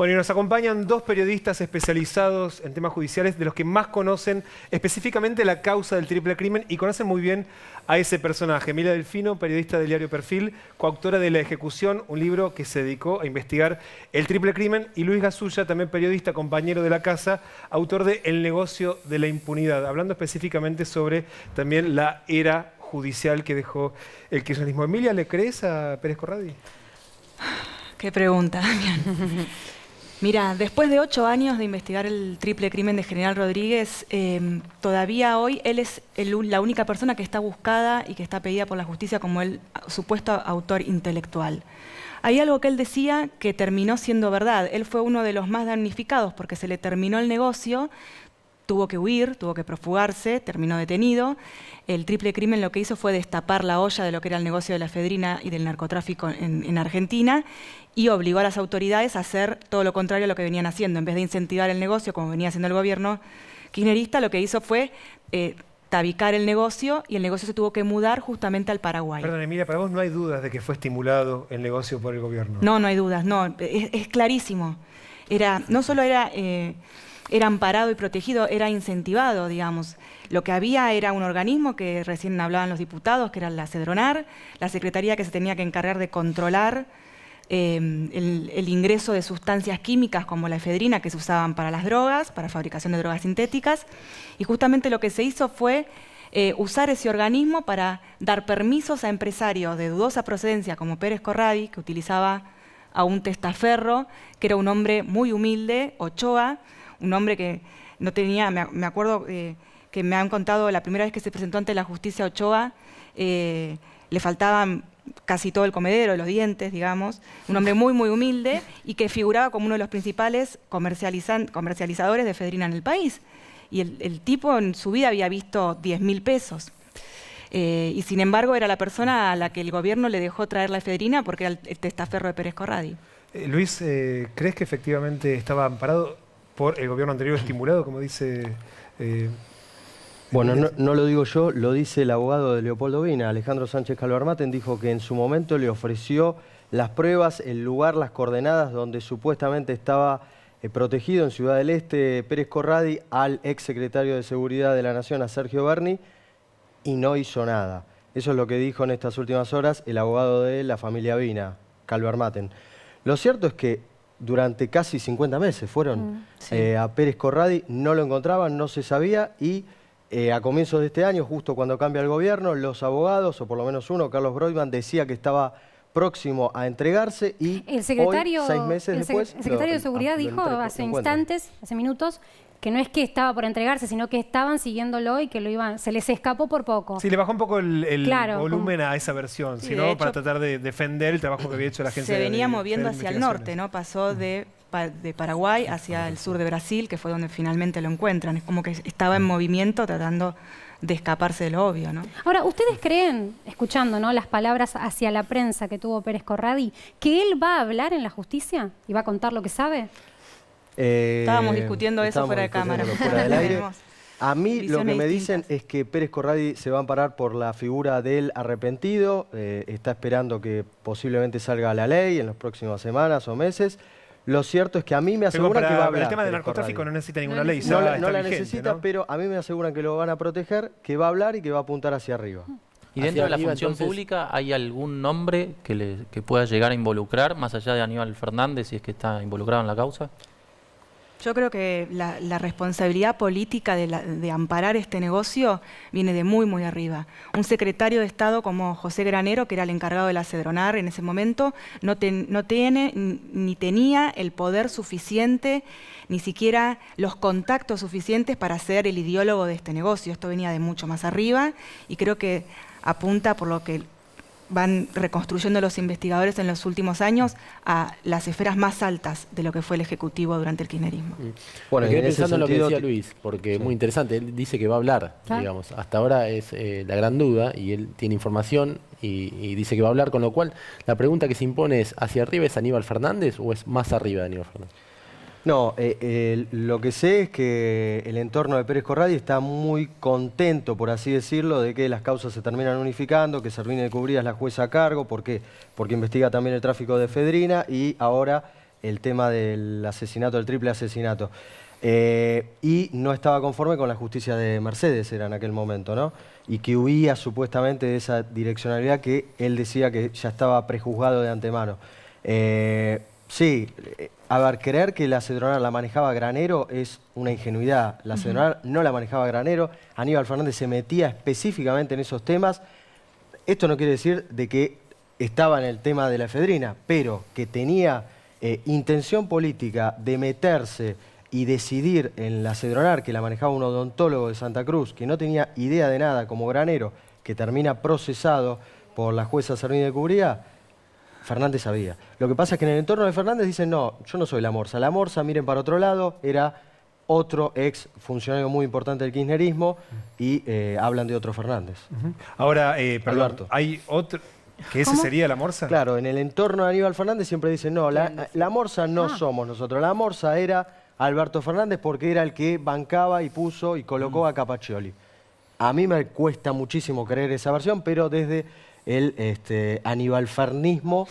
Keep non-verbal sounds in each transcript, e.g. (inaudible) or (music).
Bueno, y nos acompañan dos periodistas especializados en temas judiciales, de los que más conocen específicamente la causa del triple crimen y conocen muy bien a ese personaje. Emilia Delfino, periodista del diario Perfil, coautora de La Ejecución, un libro que se dedicó a investigar el triple crimen, y Luis Gasulla, también periodista, compañero de la casa, autor de El negocio de la impunidad, hablando específicamente sobre también la era judicial que dejó el kirchnerismo. Emilia, ¿le crees a Pérez Corradi? Qué pregunta, (laughs) Mira, después de ocho años de investigar el triple crimen de General Rodríguez, em, todavía hoy él es la única persona que está buscada y que está pedida por la justicia como el supuesto autor intelectual. Hay algo que él decía que terminó siendo verdad. Él fue uno de los más damnificados porque se le terminó el negocio, tuvo que huir, tuvo que profugarse, terminó detenido. El triple crimen lo que hizo fue destapar la olla de lo que era el negocio de la efedrina y del narcotráfico en, Argentina y obligó a las autoridades a hacer todo lo contrario a lo que venían haciendo. En vez de incentivar el negocio, como venía haciendo el gobierno kirchnerista, lo que hizo fue eh, tabicar el negocio y el negocio se tuvo que mudar justamente al Paraguay. Perdón, Emilia, para vos no hay dudas de que fue estimulado el negocio por el gobierno. No, no hay dudas, no, es, clarísimo. Era, no solo era... Eh, era amparado y protegido, era incentivado, digamos. Lo que había era un organismo que recién hablaban los diputados, que era la CEDRONAR, la Secretaría que se tenía que encargar de controlar em, el, ingreso de sustancias químicas como la efedrina que se usaban para las drogas, para fabricación de drogas sintéticas, y justamente lo que se hizo fue eh, usar ese organismo para dar permisos a empresarios de dudosa procedencia como Pérez Corradi, que utilizaba a un testaferro, que era un hombre muy humilde, Ochoa, un hombre que no tenía, me, acuerdo eh, que me han contado la primera vez que se presentó ante la justicia Ochoa, eh, le faltaban casi todo el comedero, los dientes, digamos, un hombre muy, muy humilde y que figuraba como uno de los principales comercializadores de efedrina en el país. Y el, tipo en su vida había visto 10 mil pesos. Eh, y sin embargo era la persona a la que el gobierno le dejó traer la efedrina porque era el testaferro de Pérez Corradi. Luis, ¿crees que efectivamente estaba amparado? el gobierno anterior estimulado, como dice... Eh, bueno, no, lo digo yo, lo dice el abogado de Leopoldo Vina, Alejandro Sánchez Calvarmaten, dijo que en su momento le ofreció las pruebas, el lugar, las coordenadas donde supuestamente estaba eh, protegido en Ciudad del Este Pérez Corradi al ex secretario de Seguridad de la Nación, a Sergio Berni, y no hizo nada. Eso es lo que dijo en estas últimas horas el abogado de la familia Vina, Calvarmaten. Lo cierto es que durante casi 50 meses fueron mm, eh, a Pérez Corradi, no lo encontraban, no se sabía y eh, a comienzos de este año, justo cuando cambia el gobierno, los abogados, o por lo menos uno, Carlos Broidman, decía que estaba próximo a entregarse y el secretario, seis meses después... El secretario de Seguridad dijo hace instantes, hace minutos, que no es que estaba por entregarse, sino que estaban siguiéndolo y que lo iban, se les escapó por poco. Sí, le bajó un poco el, volumen a esa versión, sino para tratar de defender el trabajo que había hecho la agencia. Se venía moviendo hacia el norte, ¿no? Pasó mm. de, Paraguay hacia el sur de Brasil, que fue donde finalmente lo encuentran. Es como que estaba en mm. movimiento tratando de escaparse de lo obvio, ¿no? Ahora, ¿ustedes creen, escuchando ¿no? las palabras hacia la prensa que tuvo Pérez Corradi, que él va a hablar en la justicia y va a contar lo que sabe? Eh, estábamos discutiendo eso fuera de cámara. (laughs) A mí lo que me dicen es que Pérez Corradi se va a amparar por la figura del arrepentido, eh, está esperando que posiblemente salga la ley en las próximas semanas o meses. Lo cierto es que a mí me aseguran que va a hablar. El tema del narcotráfico no necesita ninguna ley. No, la, no la necesita, pero a mí me aseguran que lo van a proteger, que va a hablar y que va a apuntar hacia arriba. ¿Y dentro de la función pública hay algún nombre que, que pueda llegar a involucrar, más allá de Aníbal Fernández, si es que está involucrado en la causa? Yo creo que la, responsabilidad política de, amparar este negocio viene de muy, muy arriba. Un secretario de Estado como José Granero, que era el encargado de la Cedronar en ese momento, no, no tiene ni tenía el poder suficiente, ni siquiera los contactos suficientes para ser el ideólogo de este negocio. Esto venía de mucho más arriba y creo que apunta por lo que van reconstruyendo los investigadores en los últimos años a las esferas más altas de lo que fue el Ejecutivo durante el kirchnerismo. Mm. Bueno, y pensando en lo que decía Luis, porque es muy interesante, él dice que va a hablar, digamos, hasta ahora es eh, la gran duda y él tiene información y, y, dice que va a hablar, con lo cual la pregunta que se impone es, ¿hacia arriba es Aníbal Fernández o es más arriba de Aníbal Fernández? No, eh, lo que sé es que el entorno de Pérez Corradi está muy contento, por así decirlo, de que las causas se terminan unificando, que se de Cubría es la jueza a cargo, ¿por qué? Porque investiga también el tráfico de Fedrina y ahora el tema del asesinato, del triple asesinato. Eh, y no estaba conforme con la justicia de Mercedes, era en aquel momento, ¿no? Y que huía supuestamente de esa direccionalidad que él decía que ya estaba prejuzgado de antemano. Eh, Sí, eh, a ver, creer que la Cedronar la manejaba Granero es una ingenuidad. La Cedronar no la manejaba Granero, Aníbal Fernández se metía específicamente en esos temas. Esto no quiere decir de que estaba en el tema de la efedrina, pero que tenía eh, intención política de meterse y decidir en la Cedronar, que la manejaba un odontólogo de Santa Cruz, que no tenía idea de nada como Granero, que termina procesado por la jueza Sarmina de Cubría, Fernández sabía. Lo que pasa es que en el entorno de Fernández dicen, no, yo no soy la Morsa. La Morsa, miren para otro lado, era otro ex funcionario muy importante del kirchnerismo y eh, hablan de otro Fernández. Ahora, eh, perdón, hay otro... ¿Que ese sería la morsa? Claro, en el entorno de Aníbal Fernández siempre dicen, no, la, morsa no ah. somos nosotros. La morsa era Alberto Fernández porque era el que bancaba y puso y colocó mm. a Capaccioli. A mí me cuesta muchísimo creer esa versión, pero desde el este, anibalfarnismo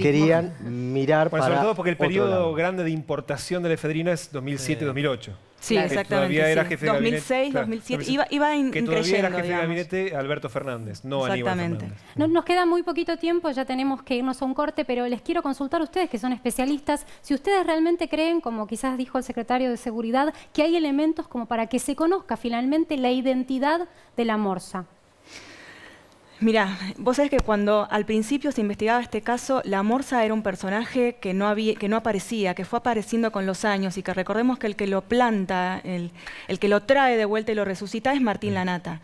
querían mirar bueno, Sobre todo porque el periodo grande de importación de la efedrina es 2007-2008. Sí, exactamente. era jefe de gabinete, 2007, iba, que todavía era jefe de gabinete Alberto Fernández, no Aníbal nos queda muy poquito tiempo, ya tenemos que irnos a un corte, pero les quiero consultar a ustedes, que son especialistas, si ustedes realmente creen, como quizás dijo el secretario de Seguridad, que hay elementos como para que se conozca finalmente la identidad de la morsa. Mira, vos sabés que cuando al principio se investigaba este caso, la Morsa era un personaje que no, había, que no aparecía, que fue apareciendo con los años y que recordemos que el que lo planta, el, que lo trae de vuelta y lo resucita es Martín mm. Lanata,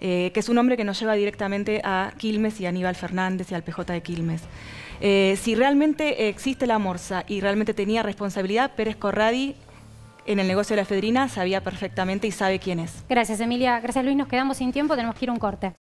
eh, que es un hombre que nos lleva directamente a Quilmes y a Aníbal Fernández y al PJ de Quilmes. Eh, si realmente existe la Morsa y realmente tenía responsabilidad, Pérez Corradi en el negocio de la efedrina sabía perfectamente y sabe quién es. Gracias, Emilia. Gracias, Luis. Nos quedamos sin tiempo, tenemos que ir a un corte.